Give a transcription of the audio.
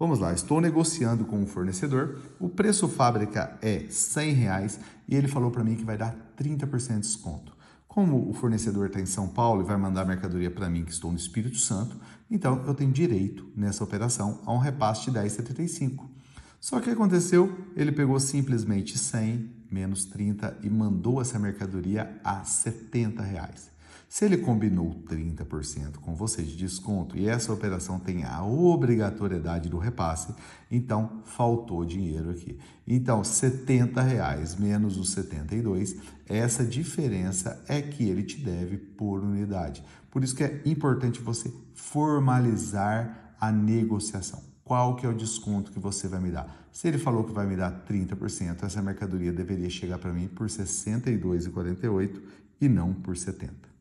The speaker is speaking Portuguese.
Vamos lá, estou negociando com o um fornecedor, o preço fábrica é R$100 e ele falou para mim que vai dar 30% de desconto. Como o fornecedor está em São Paulo e vai mandar a mercadoria para mim que estou no Espírito Santo, então eu tenho direito nessa operação a um repasse de 10,75. Só que aconteceu, ele pegou simplesmente 100 menos 30 e mandou essa mercadoria a 70 reais. Se ele combinou 30% com você de desconto e essa operação tem a obrigatoriedade do repasse, então faltou dinheiro aqui. Então, R$ menos os 72, essa diferença é que ele te deve por unidade. Por isso que é importante você formalizar a negociação qual que é o desconto que você vai me dar. Se ele falou que vai me dar 30%, essa mercadoria deveria chegar para mim por R$ 62,48 e não por 70.